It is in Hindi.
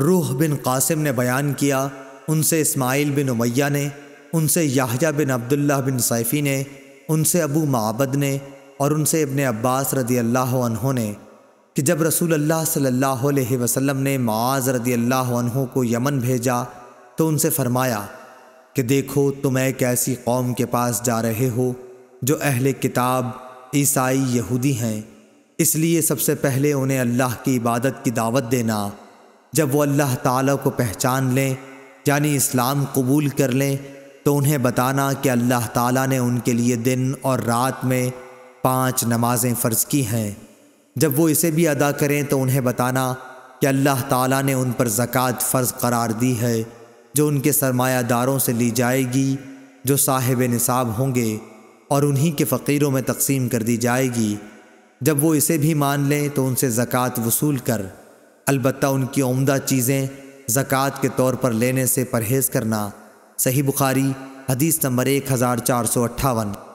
रूह बिन कासिम ने बयान किया उनसे इस्माइल बिन उमैया ने उनसे याहया बिन अब्दुल्ला बिन सैफ़ी ने उनसे अबू माबद ने और उनसे इबन अब्बास रदी अल्लाह ने कि जब रसूल अल्लाह सल्लल्लाहु अलैहि वसल्लम ने माज रदी अल्लाह को यमन भेजा तो उनसे फरमाया कि देखो तुम तो एक ऐसी कौम के पास जा रहे हो जो अहल किताब ईसाई यहूदी हैं इसलिए सबसे पहले उन्हें अल्लाह की इबादत की दावत देना जब वो अल्लाह ताला को पहचान लें यानी इस्लाम कबूल कर लें तो उन्हें बताना कि अल्लाह ताला ने उनके लिए दिन और रात में पांच नमाज़ें फ़र्ज़ की हैं जब वो इसे भी अदा करें तो उन्हें बताना कि अल्लाह ताला ने उन पर ज़क़़त फ़र्ज़ करार दी है जो उनके सरमायादारों से ली जाएगी जो साहिब निसाब होंगे और उन्हीं के फ़कीरों में तकसीम कर दी जाएगी जब वो इसे भी मान लें तो उनसे ज़क़़त वसूल कर अलबत् उनकी उम्दा चीज़ें ज़क़़त के तौर पर लेने से परहेज़ करना सही बुखारी हदीस नंबर एक हज़ार चार सौ अट्ठावन